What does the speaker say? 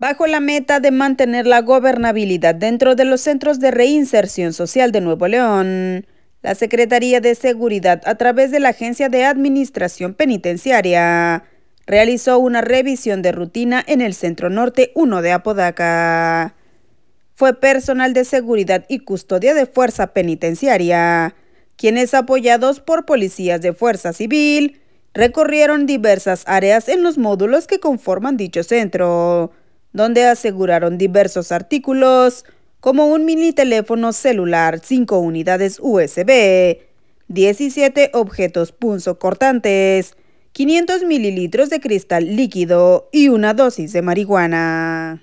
Bajo la meta de mantener la gobernabilidad dentro de los centros de reinserción social de Nuevo León, la Secretaría de Seguridad, a través de la Agencia de Administración Penitenciaria, realizó una revisión de rutina en el Centro Norte 1 de Apodaca. Fue personal de seguridad y custodia de fuerza penitenciaria, quienes apoyados por policías de fuerza civil, recorrieron diversas áreas en los módulos que conforman dicho centro donde aseguraron diversos artículos como un mini teléfono celular, 5 unidades USB, 17 objetos cortantes, 500 mililitros de cristal líquido y una dosis de marihuana.